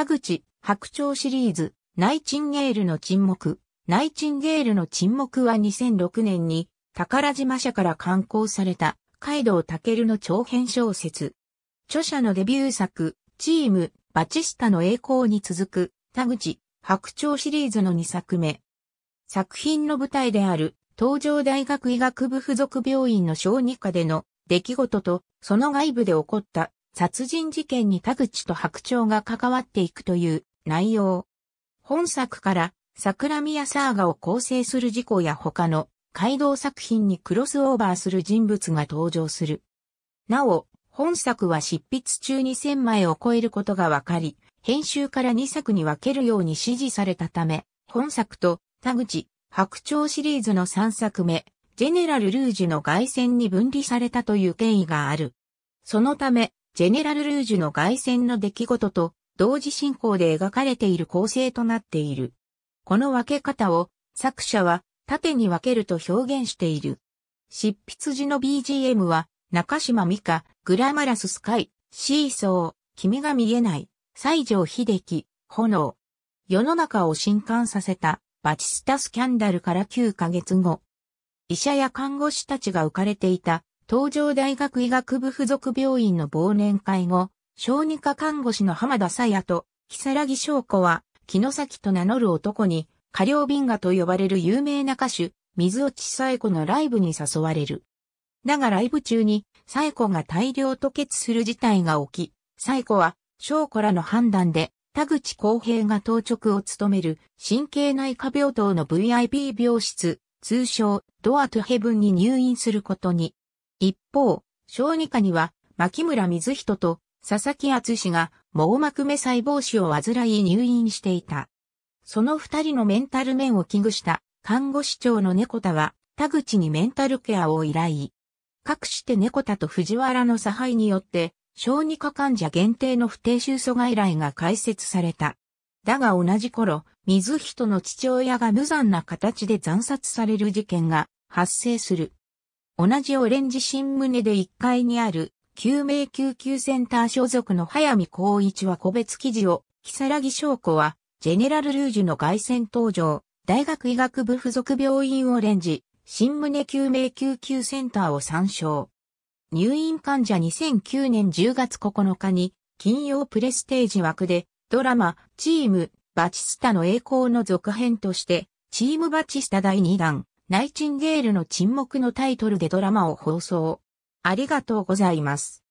田口、白鳥シリーズ、ナイチンゲールの沈黙。ナイチンゲールの沈黙は2006年に宝島社から刊行されたカイドウ・タケルの長編小説。著者のデビュー作、チーム、バチスタの栄光に続く、田口、白鳥シリーズの2作目。作品の舞台である、東京大学医学部附属病院の小児科での出来事と、その外部で起こった殺人事件に田口と白鳥が関わっていくという内容。本作から桜宮サーガを構成する事故や他の街道作品にクロスオーバーする人物が登場する。なお、本作は執筆中に1000枚を超えることが分かり、編集から2作に分けるように指示されたため、本作と田口、白鳥シリーズの3作目、ジェネラル・ルージュの外線に分離されたという経緯がある。そのため、ジェネラル・ルージュの外戦の出来事と同時進行で描かれている構成となっている。この分け方を作者は縦に分けると表現している。執筆時の BGM は中島美香、グラマラススカイ、シーソー、君が見えない、西城秀樹、炎。世の中を震撼させたバチスタスキャンダルから9ヶ月後、医者や看護師たちが浮かれていた東京大学医学部附属病院の忘年会後、小児科看護師の浜田沙也と、木更木翔子は、木の先と名乗る男に、過料ビンガと呼ばれる有名な歌手、水落紗え子のライブに誘われる。だがライブ中に、紗子が大量吐血する事態が起き、紗子は、翔子らの判断で、田口公平が当直を務める神経内科病棟の VIP 病室、通称ドアトヘブンに入院することに一方、小児科には、牧村水人と佐々木厚氏が網膜目細胞腫を患い入院していた。その二人のメンタル面を危惧した看護師長の猫田は田口にメンタルケアを依頼。かくして猫田と藤原の差配によって小児科患者限定の不定収素外来が開設された。だが同じ頃、水人の父親が無残な形で惨殺される事件が発生する。同じオレンジ新胸で1階にある、救命救急センター所属の早見光一は個別記事を、木更木翔子は、ジェネラルルージュの外線登場、大学医学部附属病院オレンジ、新胸救命救急センターを参照。入院患者2009年10月9日に、金曜プレステージ枠で、ドラマ、チーム、バチスタの栄光の続編として、チームバチスタ第2弾、ナイチンゲールの沈黙のタイトルでドラマを放送。ありがとうございます。